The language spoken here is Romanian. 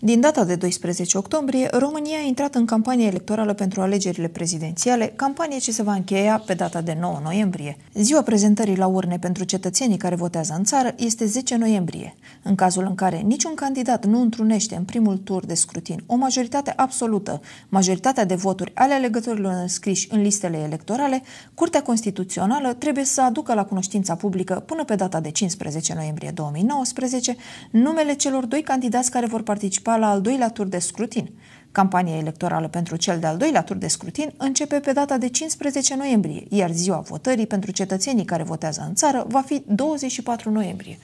Din data de 12 octombrie, România a intrat în campanie electorală pentru alegerile prezidențiale, campanie ce se va încheia pe data de 9 noiembrie. Ziua prezentării la urne pentru cetățenii care votează în țară este 10 noiembrie. În cazul în care niciun candidat nu întrunește în primul tur de scrutin o majoritate absolută, majoritatea de voturi ale alegătorilor înscriși în listele electorale, Curtea Constituțională trebuie să aducă la cunoștința publică până pe data de 15 noiembrie 2019 numele celor doi candidați care vor participa la al doilea tur de scrutin. Campania electorală pentru cel de-al doilea tur de scrutin începe pe data de 15 noiembrie, iar ziua votării pentru cetățenii care votează în țară va fi 24 noiembrie.